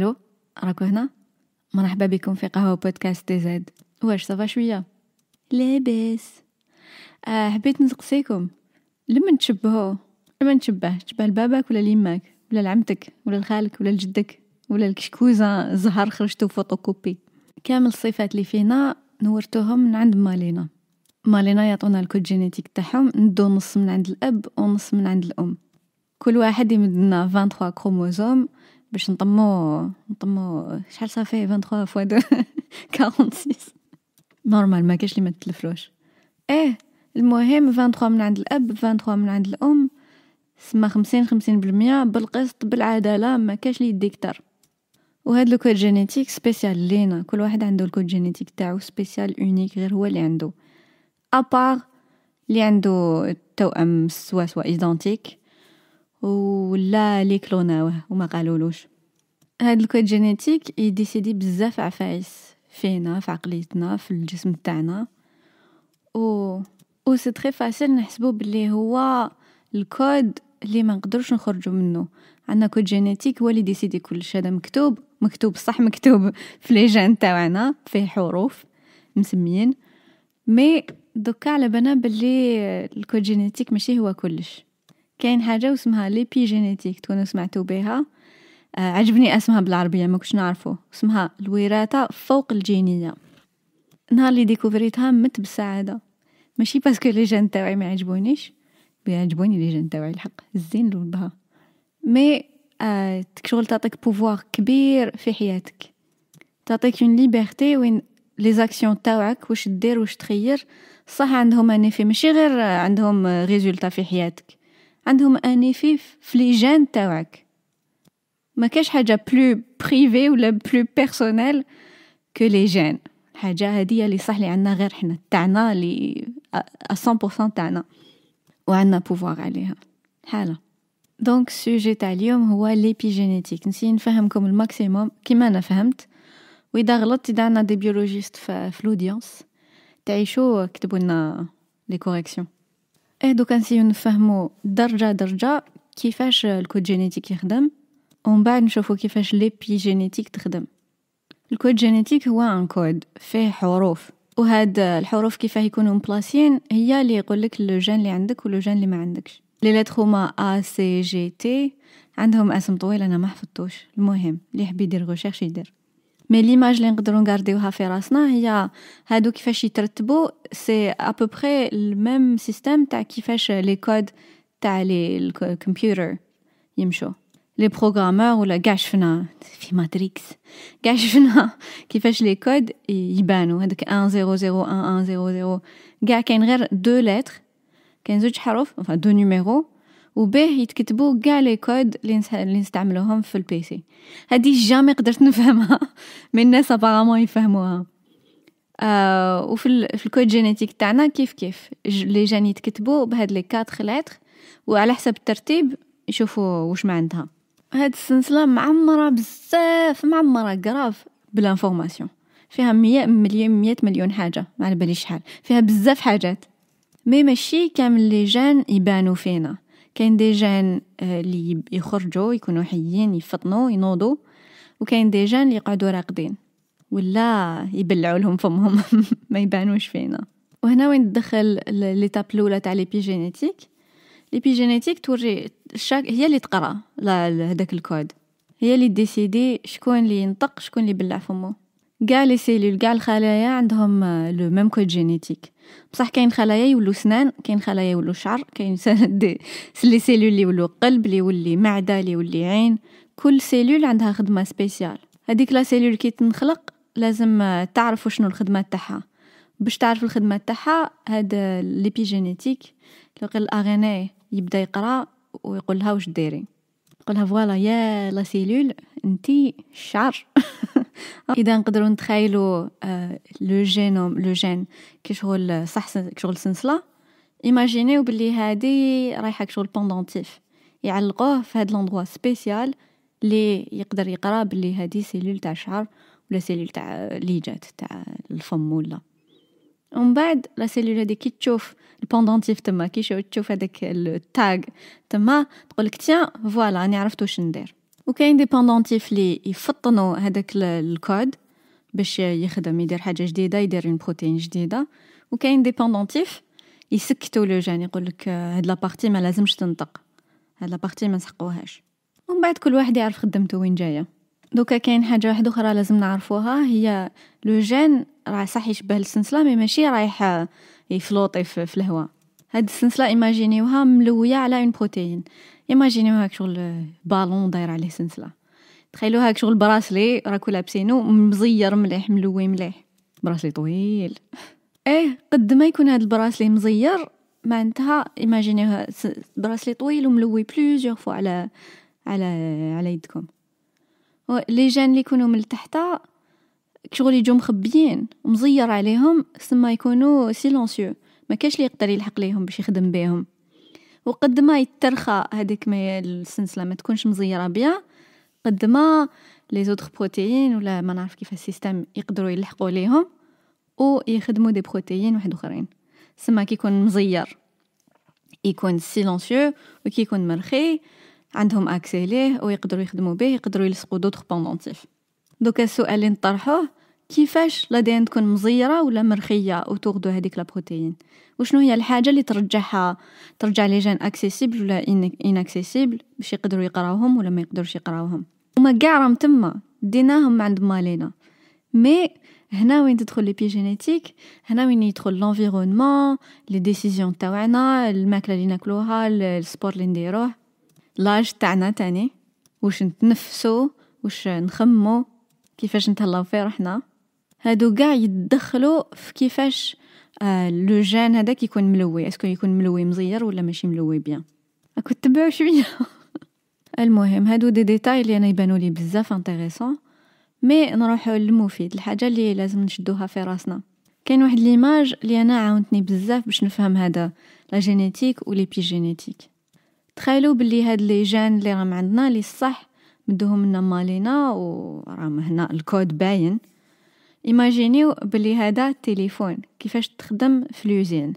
الو راكو هنا مرحبا بكم في قهوة بودكاست دي زاد واش صافا شوية لاباس آه حبيت نسقسيكم لما تشبهو لما تشبه تشبه لباباك ولا ليماك ولا لعمتك ولا لخالك ولا لجدك ولا الكشكوزة الزهر خرجتو فوتوكوبي كامل الصفات اللي فينا نورتوهم من عند مالينا مالينا يعطونا الكود جينيتيك تاعهم ندو نص من عند الاب ونص من عند الام كل واحد يمدلنا 23 كروموزوم باش نطمو نطمو شحال صافي 23 فوا 2 46 نورمال ما كاش لي ما تلفلوش ايه المهم 23 من عند الاب 23 من عند الام سما 50 50 بالمية بالقسط بالعدالة ما كاش لي يديك تر وهاد الكود جينيتيك سبيسيال لينا كل واحد عنده الكود جينيتيك تاعو سبيسيال اونيك غير هو اللي عنده ابار اللي عنده التوأم سوا سوا ايدنتيك ولا لي كلوناوه وما قالولوش هاد الكود جينيتيك يديسيدي بزاف عفايس فينا في عقليتنا في الجسم تاعنا و و سي تري فاسيل نحسبو بلي هو الكود اللي ما نقدرش نخرجو منه عندنا كود جينيتيك هو اللي ديسيدي كلش هذا مكتوب مكتوب صح مكتوب في لي جين تاعنا فيه حروف مسميين مي دوكا على بالنا بلي الكود جينيتيك ماشي هو كلش كاين حاجة واسمها ليبي جينيتيك تكونوا سمعتوا بها آه، عجبني اسمها بالعربية ما كنتش نعرفه اسمها الوراثة فوق الجينية نهار اللي ديكوفريتها مت بالسعادة ماشي باسكو لي جين تاوعي ما عجبونيش بيعجبوني لي جين تاوعي الحق الزين لبها مي آه شغل تعطيك بوفوار كبير في حياتك تعطيك اون ليبرتي وين لي زاكسيون تاوعك واش دير واش تخير صح عندهم ان ماشي غير عندهم ريزولتا في حياتك عندهم انيفي في لي جين تاوعك ما كاش حاجه بلو بريفي ولا بلو بيرسونيل كو لي جين حاجه هذه اللي صح لي عندنا غير حنا تاعنا لي 100% تاعنا وعندنا بوفوار عليها حاله دونك السوجي تاع اليوم هو ليبيجينيتيك نسي نفهمكم الماكسيموم كيما انا فهمت واذا غلطت اذا عندنا دي بيولوجيست في لودينس تعيشوا كتبوا لنا لي كوريكسيون دوكا نسيو نفهمو درجة درجة كيفاش الكود جينيتيك يخدم ومن بعد نشوفو كيفاش ليبي جينيتيك تخدم الكود جينيتيك هو ان كود فيه حروف وهاد الحروف كيفاه يكونوا مبلاسيين هي اللي يقولك لو جين اللي عندك ولو جين اللي ما عندكش لي ليتر هما ا سي جي تي عندهم اسم طويل انا ما حفظتوش المهم اللي يحب يدير غوشيرش يدير Mais l'image que nous gardons garder faire c'est que c'est à peu près le même système qui que les codes de le computer. Les programmeurs ou les gars, c'est Matrix. Les gars, qui font les codes, ils sont 1 0 0 1 1 0 0. Les gars, ils ont deux lettres, deux numéros. وباه يتكتبوا كاع لي كود اللي نستعملوهم في البيسي هادي جامي قدرت نفهمها من الناس ابارامون يفهموها آه وفي في الكود جينيتيك تاعنا كيف كيف لي جان يتكتبوا بهاد لي كاتر لاتر وعلى حسب الترتيب يشوفوا واش ما عندها هاد السلسله معمره بزاف معمره كراف بالانفورماسيون فيها مية مليون مية مليون حاجة ما على بالي شحال فيها بزاف حاجات مي ماشي كامل لي جان يبانو فينا كاين دي جان اللي آه، يخرجوا يكونوا حيين يفطنوا ينوضوا وكاين دي جان اللي يقعدوا راقدين ولا يبلعوا لهم فمهم ما يبانوش فينا وهنا وين تدخل ليتاب الاولى تاع ليبيجينيتيك ليبيجينيتيك توري الشاك هي اللي تقرا هذاك الكود هي اللي ديسيدي شكون اللي ينطق شكون اللي يبلع فمه كاع لي سيلول كاع الخلايا عندهم آه، لو ميم كود جينيتيك بصح كاين خلايا يولو سنان كاين خلايا يولو شعر كاين دي لي سيلول لي يولو قلب لي يولي معده لي يولي عين كل سيلول عندها خدمه سبيسيال هذيك لا سيلول كي تنخلق لازم آه، تعرف شنو الخدمه تاعها باش تعرف الخدمه تاعها هاد آه، ليبي جينيتيك لوغي الار يبدا يقرا ويقولها واش ديري يقولها فوالا يا لا سيلول انتي الشعر آه. اذا نقدروا نتخيلوا آه، لو جينوم لو جين كشغل صح كشغل سنسله ايماجينيو بلي هادي رايحه كشغل بوندونتيف يعلقوه في هاد لوندغوا سبيسيال لي يقدر يقرا بلي هادي سيلول تاع الشعر ولا سيلول تاع لي جات تاع الفم ولا ومن بعد لا سيلول هادي كي تشوف البوندونتيف تما كي تشوف هذاك التاغ تما تقولك تيان فوالا راني عرفت واش ندير وكاين دي بوندونتيف لي يفطنوا هذاك الكود باش يخدم يدير حاجه جديده يدير اون بروتين جديده وكاين دي بوندونتيف يسكتوا لو جان يقول لك هاد لابغتي ما لازمش تنطق هاد لابغتي ما نسحقوهاش ومن بعد كل واحد يعرف خدمته وين جايه دوكا كاين حاجه واحده اخرى لازم نعرفوها هي لو جان راه صح يشبه السنسله مي ماشي رايح آه، يفلوطي في الهواء هاد السنسله ايماجينيوها ملويه على اون بروتين ايماجيني هاك شغل بالون داير عليه سنسله تخيلوا هاك شغل براسلي راكو لابسينو مزير مليح ملوي مليح براسلي طويل ايه قد ما يكون هذا البراسلي مزير معناتها ايماجيني براسلي طويل وملوي بلوزيغ فوا على على على يدكم لي جان اللي يكونوا من تحت شغل يجوا مخبيين ومزير عليهم سما يكونوا سيلونسيو ما كاش اللي يقدر يلحق ليهم باش يخدم بيهم وقد ما يترخى هذيك ما السنسله ما تكونش مزيره بها قد ما لي زوتر بروتيين ولا ما نعرف كيف السيستم يقدروا يلحقوا ليهم ويخدموا دي بروتيين واحد اخرين سما كيكون مزير يكون سيلونسيو وكي يكون مرخي عندهم اكسي ليه ويقدروا يخدموا به يقدروا يلصقوا دوتر بوندونتيف دوكا السؤال اللي نطرحوه كيفاش لا دي تكون مزيره ولا مرخيه اوتور دو هذيك لا بروتيين وشنو هي الحاجه اللي ترجعها ترجع لي جين اكسيسيبل ولا ان اكسيسيبل باش يقدروا يقراوهم ولا ما يقدروش يقراوهم هما كاع راهم تما ديناهم عند مالينا مي هنا وين تدخل لي جينيتيك هنا وين يدخل لونفيرونمون لي ديسيزيون تاعنا الماكله اللي ناكلوها السبور اللي نديروه لاج تاعنا تاني واش نتنفسو واش نخمو كيفاش نتهلاو في روحنا هادو كاع يتدخلوا في كيفاش آه لو جان هذا يكون ملوي اسكو يكون ملوي مزير ولا ماشي ملوي بيان راكو تبعوا شويه المهم هادو دي ديتاي اللي انا يبانوا لي بزاف انتريسون مي نروحوا للمفيد الحاجه اللي لازم نشدوها في راسنا كاين واحد ليماج اللي انا عاونتني بزاف باش نفهم هذا لا جينيتيك ولي بي جينيتيك تخيلوا بلي هاد لي جان اللي راهم عندنا لي صح مدوهم لنا مالينا وراهم هنا الكود باين ايماجينيو بلي هذا التليفون كيفاش تخدم في لوزين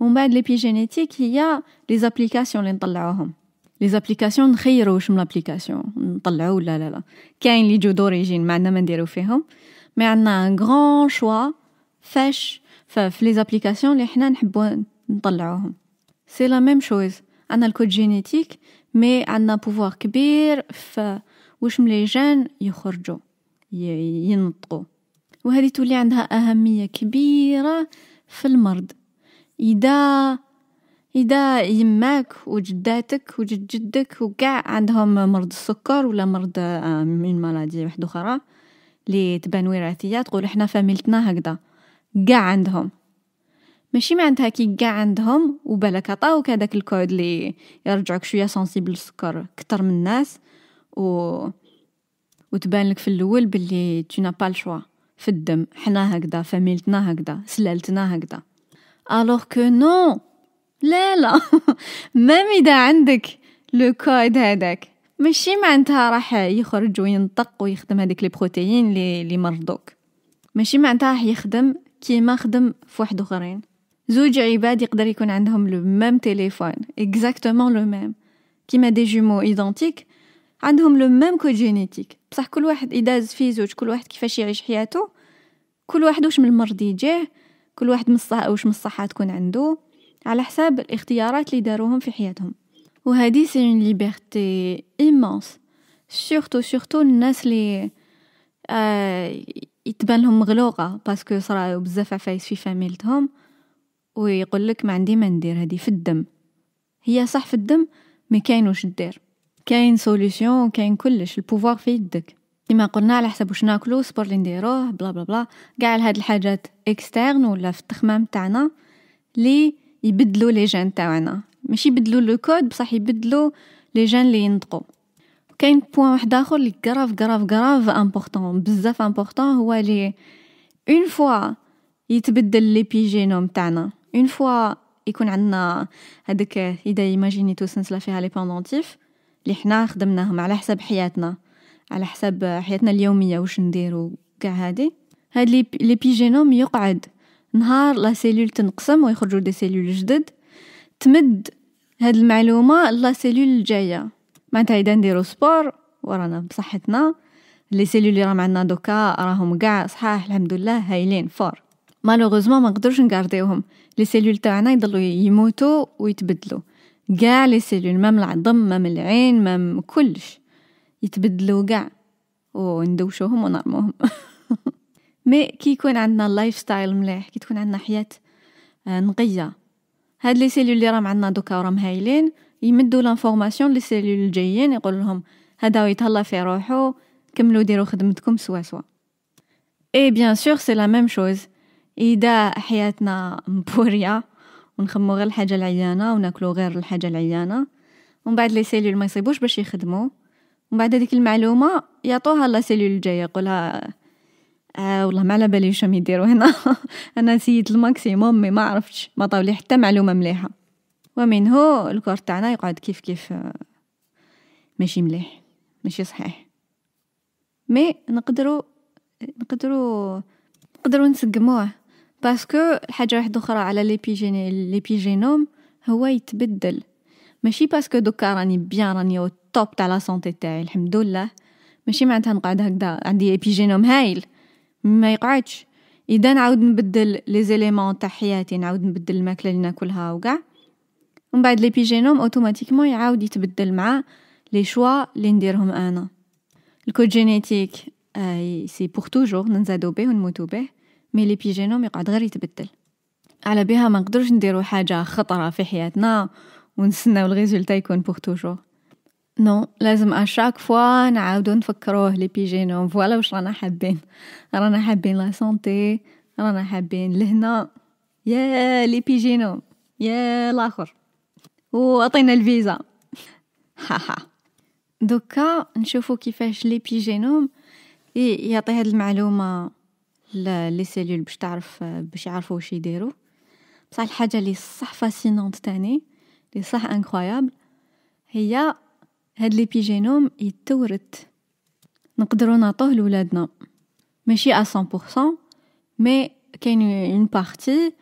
ومن بعد ليبيجينيتيك هي لي زابليكاسيون اللي نطلعوهم لي زابليكاسيون نخيرو واش من لابليكاسيون نطلعو ولا لا لا كاين لي جو دوريجين ما عندنا ما نديرو فيهم مي عندنا ان غران شوا فاش ففي لي زابليكاسيون اللي حنا نحبو نطلعوهم سي لا ميم شوز عندنا الكود جينيتيك مي عندنا بوفوار كبير ف واش ملي جان يخرجوا ينطقوا وهذه تولي عندها أهمية كبيرة في المرض إذا إذا يماك وجداتك وجد جدك وكاع عندهم مرض السكر ولا مرض آه، من مالادي واحدة أخرى اللي تبان وراثية تقول احنا فاميلتنا هكذا كاع عندهم ماشي معناتها كي كاع عندهم وبالك عطاوك هذاك الكود اللي يرجعك شويه سنسيبل للسكر كتر من الناس و وتبان لك في الاول باللي تي با الشوا في الدم حنا هكذا فاميلتنا هكذا سلالتنا هكذا الوغ كو نو لا لا مام اذا عندك لو كود هذاك ماشي معناتها راح يخرج وينطق ويخدم هذيك لي بروتيين لي لي مرضوك ماشي معناتها راح يخدم كيما خدم في واحد اخرين زوج عباد يقدر يكون عندهم لو ميم تيليفون اكزاكتومون لو ميم كيما دي جومو ايدونتيك عندهم لو ميم كود جينيتيك بصح كل واحد اداز في زوج كل واحد كيفاش يعيش حياته كل واحد واش من المرض يجيه كل واحد من الصحه واش من الصحه تكون عنده على حساب الاختيارات اللي داروهم في حياتهم وهذه سي اون ليبرتي ايمونس سورتو سورتو الناس اللي آه يتبان لهم مغلوقه باسكو صراو بزاف عفايس في فاميلتهم ويقول لك ما عندي ما ندير هذه في الدم هي صح في الدم ما كاينوش دير كاين سوليوشن كاين كلش البوفوار في يدك كما قلنا على حسب واش ناكلو سبور اللي نديروه بلا بلا بلا كاع هاد الحاجات اكسترن ولا في التخمام تاعنا لي يبدلو لي جين تاعنا ماشي يبدلو لو كود بصح يبدلو لي جين لي ينطقو كاين بوين واحد اخر لي كراف كراف كراف امبورطون بزاف امبورطون هو لي اون فوا يتبدل لي جينوم تاعنا اون فوا يكون عندنا هذاك اذا ايماجينيتو سنسلا فيها لي بوندونتيف اللي حنا خدمناهم على حساب حياتنا على حساب حياتنا اليومية واش نديرو كاع هادي هاد لي بي جينوم يقعد نهار لا سيلول تنقسم ويخرجوا دي سيلول جدد تمد هاد المعلومة لا سيلول الجاية معناتها إذا نديرو سبور ورانا بصحتنا لي سيلول اللي راهم عندنا دوكا راهم كاع صحاح الحمد لله هايلين فور مالوغوزمون ما نقدرش نكارديوهم لي سيلول تاعنا يضلوا يموتوا ويتبدلوا قاع لي سيلول مام العظم مام العين مام كلش يتبدلوا قاع وندوشوهم ونرموهم مي كي يكون عندنا لايف ستايل مليح كي تكون عندنا حياه آه، نقيه هاد لي سيلول اللي راهم عندنا دوكا وراهم هايلين يمدوا لانفورماسيون لي سيلول الجايين يقول لهم هذا يتهلا في روحو كملوا ديروا خدمتكم سوا سوا اي بيان سور سي لا ميم شوز اذا حياتنا مبوريه ونخمو غير الحاجه العيانه وناكلو غير الحاجه العيانه ومن بعد لي سيلول ما يصيبوش باش يخدمو ومن بعد هذيك المعلومه يعطوها لا سيلول الجايه يقولها آه والله ما على بالي واش يديروا هنا انا سيت الماكسيموم مي ما عرفتش ما طاولي حتى معلومه مليحه ومنه الكور تاعنا يقعد كيف كيف آه، ماشي مليح ماشي صحيح مي نقدروا نقدروا نقدروا نسقموه باسكو حاجه واحده اخرى على ليبيجيني ليبيجينوم هو يتبدل ماشي باسكو دوكا راني بيان راني او توب تاع لا سونتي تاعي الحمد لله ماشي معناتها نقعد هكذا عندي ايبيجينوم هايل ما يقعدش اذا نعاود نبدل لي زيليمون تاع حياتي نعاود نبدل الماكله اللي ناكلها وكاع ومن بعد ليبيجينوم اوتوماتيكمون يعاود يتبدل مع لي شوا اللي نديرهم انا الكود جينيتيك اي سي بور توجور ننزادو به ونموتو به مي ليبيجينوم يقعد غير يتبدل على بها ما نقدرش نديرو حاجة خطرة في حياتنا ونستناو الريزلت يكون بوغ توجور نو لازم اشاك فوا نعاودو نفكروه ليبيجينوم فوالا واش رانا حابين رانا حابين لا سونتي رانا حابين لهنا يا ليبيجينوم يا الاخر وعطينا الفيزا هاها دوكا نشوفو كيفاش ليبيجينوم يعطي هاد المعلومه لي سيلول باش تعرف باش يعرفوا واش يديروا بصح الحاجه اللي صح فاسينونت تاني اللي صح انكرويابل هي هاد لي بيجينوم يتورث نقدروا نعطوه لولادنا ماشي ا 100% مي كاين اون بارتي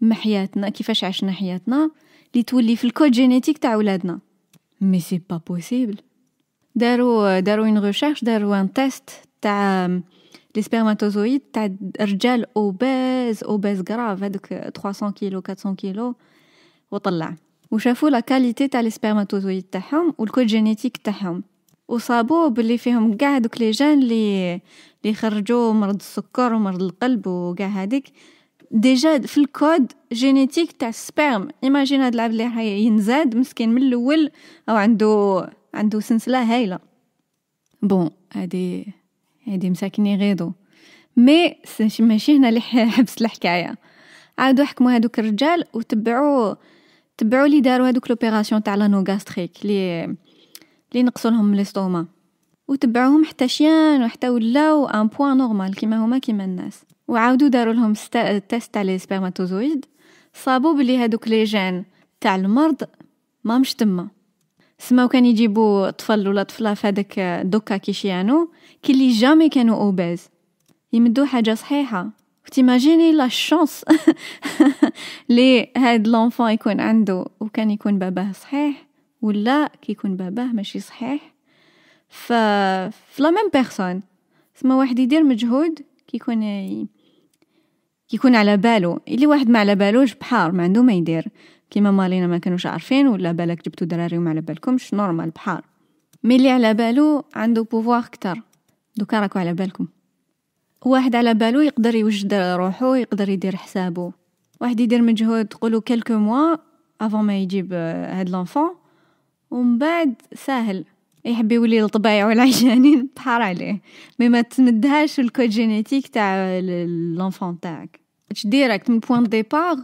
من حياتنا كيفاش عشنا حياتنا اللي تولي في الكود جينيتيك تاع ولادنا مي سي با بوسيبل داروا داروا اون ريشيرش داروا ان تيست تاع لي سبيرماتوزويد تاع رجال اوباز اوباز غراف هذوك 300 كيلو 400 كيلو وطلع وشافوا لا كاليتي تاع لي سبيرماتوزويد تاعهم والكود جينيتيك تاعهم وصابوا باللي فيهم كاع دوك لي جان لي لي خرجوا مرض السكر ومرض القلب وكاع هذيك ديجا في الكود جينيتيك تاع السبيرم ايماجين هاد العبد اللي ينزاد مسكين من الاول او عنده عنده سلسله هايله بون هادي هادي مساكني غيضو مي ماشي هنا اللي حبس الحكايه عاودوا حكموا هادوك الرجال وتبعوا تبعوا اللي داروا هادوك لوبيراسيون تاع لا نوغاستريك اللي اللي نقصوا لهم ستوما وتبعوهم حتى شيان وحتى ولاو ان بوان نورمال كيما هما كيما الناس وعاودوا داروا لهم التيست تاع لي سبيرماتوزويد صابوا بلي هادوك لي جين تاع المرض ما مش تما سماو كان يجيبوا طفل ولا طفله في هذاك دوكا كيشيانو كي لي جامي كانوا اوباز يمدوا حاجه صحيحه وتيماجيني لا شونس لي هاد لونفون يكون عنده وكان يكون باباه صحيح ولا كيكون باباه ماشي صحيح ف فلا ميم بيرسون سما واحد يدير مجهود كيكون كيكون على بالو اللي واحد ما على بالوش بحار ما عنده ما يدير كيما مالينا ما كانوش عارفين ولا بالك جبتو دراري وما على بالكمش نورمال بحال مي اللي على بالو عنده بوفوار كتر دوكا راكو على بالكم واحد على بالو يقدر يوجد روحو يقدر يدير حسابو واحد يدير مجهود تقولو كلكو موا افون ما يجيب آه، هاد لانفون ومن بعد ساهل يحب يولي الطبيعي والعجانين بحار عليه مي ما تمدهاش الكود جينيتيك تاع لانفون تاعك تش ديريكت من بوين ديبار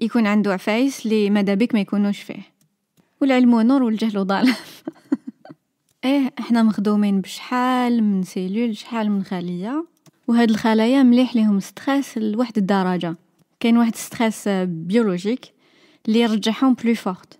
يكون عنده عفايس اللي ماذا بك ما يكونوش فيه والعلم نور والجهل ضلال ايه احنا مخدومين بشحال من سيلول شحال من خليه وهاد الخلايا مليح ليهم ستريس لواحد الدرجه كاين واحد ستريس بيولوجيك اللي يرجعهم بلو فورت